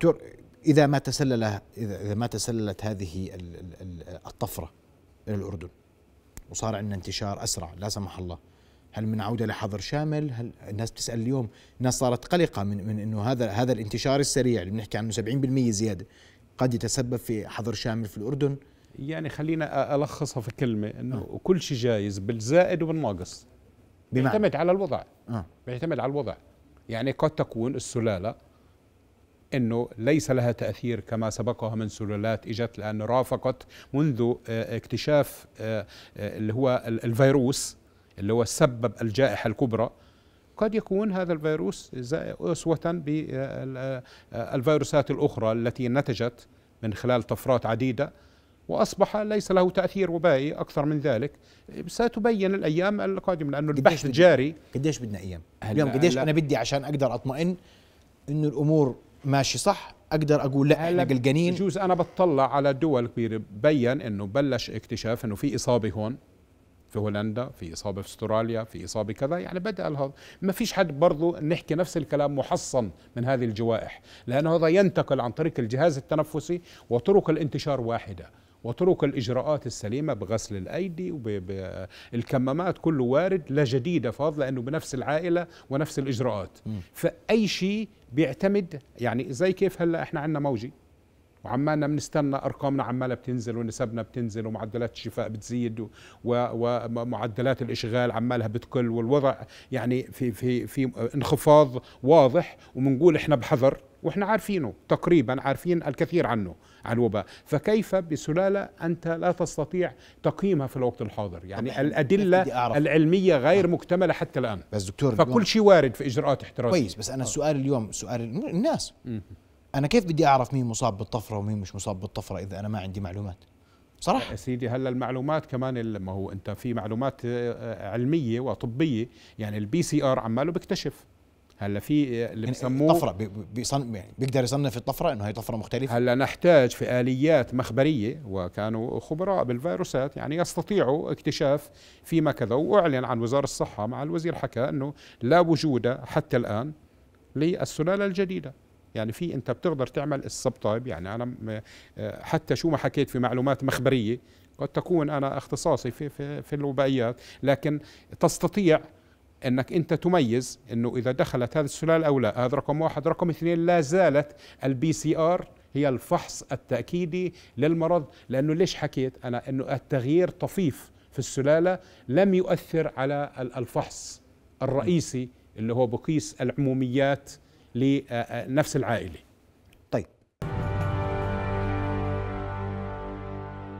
دكتور اذا ما تسلل اذا ما تسللت هذه الطفره الى الاردن وصار عندنا انتشار اسرع لا سمح الله هل من عوده لحظر شامل؟ هل الناس بتسال اليوم الناس صارت قلقه من من انه هذا هذا الانتشار السريع اللي بنحكي عنه 70% زياده قد يتسبب في حظر شامل في الاردن يعني خلينا الخصها في كلمه انه آه. كل شيء جايز بالزائد وبالناقص بيعتمد على الوضع آه. بيعتمد على الوضع يعني قد تكون السلاله أنه ليس لها تأثير كما سبقها من سلالات إجت لأن رافقت منذ آه، اكتشاف آه، آه، اللي هو الفيروس اللي هو سبب الجائحة الكبرى قد يكون هذا الفيروس أسوة بالفيروسات الأخرى التي نتجت من خلال طفرات عديدة واصبح ليس له تاثير وبائي اكثر من ذلك ستبين الايام القادمه لانه البحث جاري قديش بدنا ايام؟ اليوم قديش انا بدي عشان اقدر اطمئن انه الامور ماشي صح اقدر اقول لا احنا قلقانين بجوز انا بتطلع على دول كبيره بين انه بلش اكتشاف انه في اصابه هون في هولندا في اصابه في استراليا في اصابه كذا يعني بدا الهض ما فيش حد برضه نحكي نفس الكلام محصن من هذه الجوائح لانه هذا ينتقل عن طريق الجهاز التنفسي وطرق الانتشار واحده وطرق الإجراءات السليمة بغسل الأيدي وبالكمامات كله وارد لا جديدة فاضلة لانه بنفس العائلة ونفس الإجراءات م. فأي شيء بيعتمد يعني زي كيف هلأ إحنا عندنا موجي وعمالنا بنستنى ارقامنا عماله بتنزل ونسبنا بتنزل ومعدلات الشفاء بتزيد ومعدلات الاشغال عمالها بتقل والوضع يعني في في في انخفاض واضح وبنقول احنا بحذر واحنا عارفينه تقريبا عارفين الكثير عنه عن الوباء فكيف بسلالة أنت لا تستطيع تقييمها في الوقت الحاضر يعني الأدلة العلمية غير أه. مكتملة حتى الآن بس دكتور فكل شيء وارد في إجراءات احترازية كويس بس أنا آه. السؤال اليوم سؤال الناس م- أنا كيف بدي أعرف مين مصاب بالطفرة ومين مش مصاب بالطفرة إذا أنا ما عندي معلومات صراحة يا سيدي هلا المعلومات كمان ما هو انت في معلومات آه، علميه وطبيه يعني البي سي ار عماله بيكتشف هلا في اللي يعني بيسموه طفره بيصن يعني بيقدر يصنف الطفره انه هي طفره مختلفه هلا نحتاج في اليات مخبريه وكانوا خبراء بالفيروسات يعني يستطيعوا اكتشاف فيما كذا واعلن عن وزاره الصحه مع الوزير حكى انه لا وجود حتى الان للسلاله الجديده يعني في انت بتقدر تعمل السب تايب يعني انا حتى شو ما حكيت في معلومات مخبريه قد تكون انا اختصاصي في في, في الوبائيات لكن تستطيع انك انت تميز انه اذا دخلت هذه السلاله او لا هذا رقم واحد رقم اثنين لا زالت البي سي ار هي الفحص التاكيدي للمرض لانه ليش حكيت انا انه التغيير طفيف في السلاله لم يؤثر على الفحص الرئيسي اللي هو بقيس العموميات لنفس العائله